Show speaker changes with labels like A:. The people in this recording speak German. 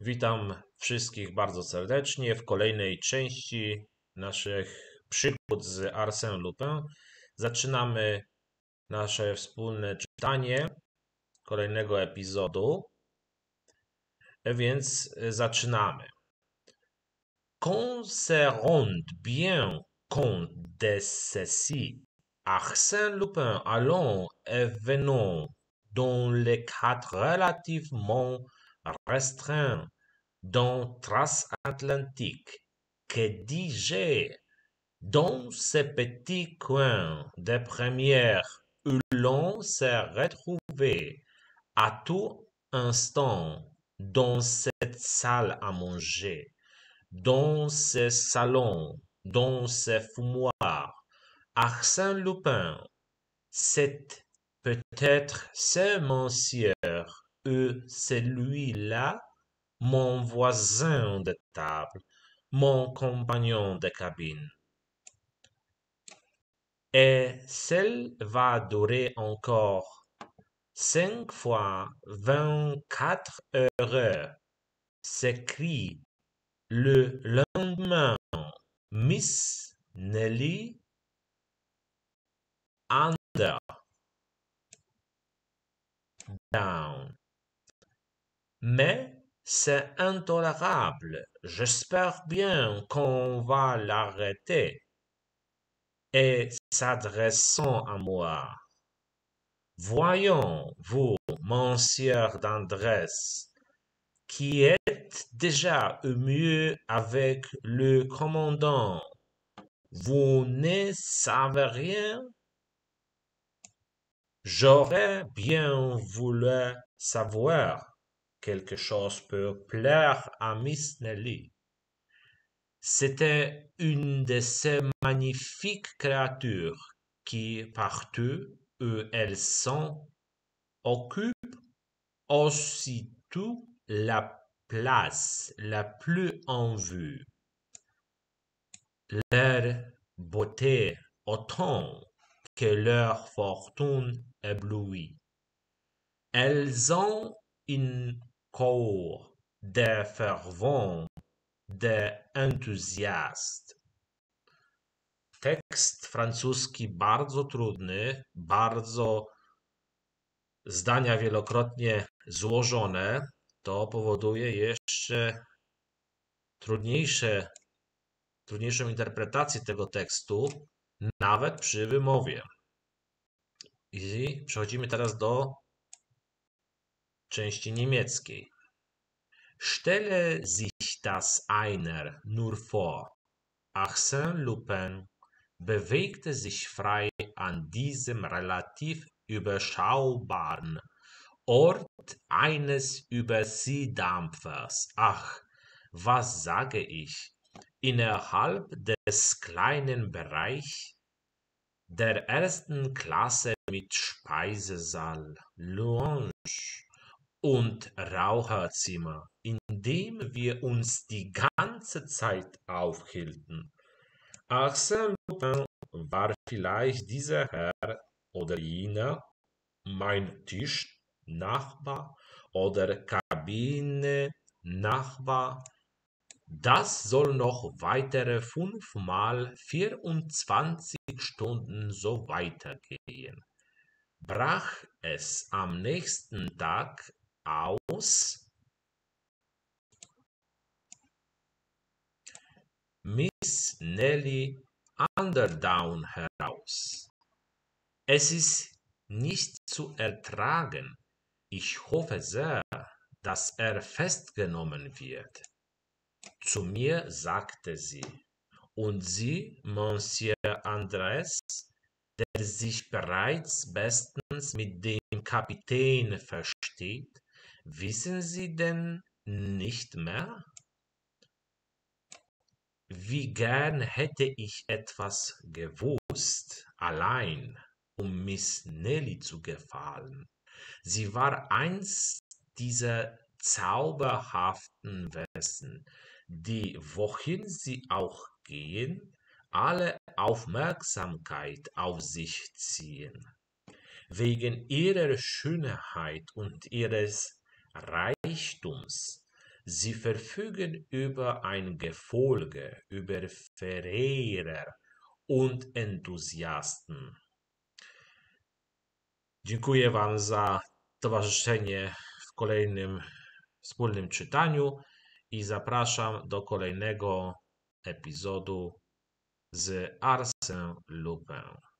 A: Witam wszystkich bardzo serdecznie w kolejnej części naszych przygód z Arsène Lupin. Zaczynamy nasze wspólne czytanie kolejnego epizodu. Więc zaczynamy. Qu'on se rende bien compte de ceci, Arsène Lupin allons et venons dans les quatre relativement restreint dans transatlantique que dis-je dans ce petit coin de première où l'on s'est retrouvé à tout instant dans cette salle à manger, dans ce salon, dans ce fumoir, Arsène Lupin, c'est peut-être ce monsieur eux, c'est lui-là, mon voisin de table, mon compagnon de cabine. Et celle va durer encore cinq fois vingt-quatre heures, s'écrit le lendemain Miss Nelly Under. Mais c'est intolérable, j'espère bien qu'on va l'arrêter. Et s'adressant à moi, Voyons, vous, monsieur d'Andresse, qui êtes déjà au mieux avec le commandant, vous ne savez rien? J'aurais bien voulu savoir, quelque chose peut plaire à Miss Nelly. C'était une de ces magnifiques créatures qui, partout où elles sont, occupent aussitôt la place la plus en vue. Leur beauté autant que leur fortune éblouit. Elles ont une cours de fervent, de entuzjast. Tekst francuski bardzo trudny, bardzo zdania wielokrotnie złożone, to powoduje jeszcze trudniejsze, trudniejszą interpretację tego tekstu, nawet przy wymowie. I przechodzimy teraz do części niemieckiej. Stelle sich das einer nur vor. Arsène Lupin bewegte sich frei an diesem relativ überschaubaren Ort eines Überseedampfers. Ach, was sage ich? Innerhalb des kleinen Bereichs der ersten Klasse mit Speisesaal, Lounge, und Raucherzimmer, in dem wir uns die ganze Zeit aufhielten. Arsène Lupin war vielleicht dieser Herr oder jener, mein Tisch, Nachbar oder Kabine, Nachbar. Das soll noch weitere fünfmal 24 Stunden so weitergehen brach es am nächsten Tag aus Miss Nelly Underdown heraus. Es ist nicht zu ertragen. Ich hoffe sehr, dass er festgenommen wird. Zu mir sagte sie, und sie, Monsieur Andres, der sich bereits bestens mit dem Kapitän versteht, Wissen Sie denn nicht mehr? Wie gern hätte ich etwas gewusst, allein, um Miss Nelly zu gefallen. Sie war eins dieser zauberhaften Wesen, die, wohin sie auch gehen, alle Aufmerksamkeit auf sich ziehen. Wegen ihrer Schönheit und ihres Reichtums. Sie verfügen über ein Gefolge, über Verehrer und Enthusiasten. Dziękuję Wam za towarzyszenie w kolejnym wspólnym czytaniu i zapraszam do kolejnego epizodu z Arsène Lupin.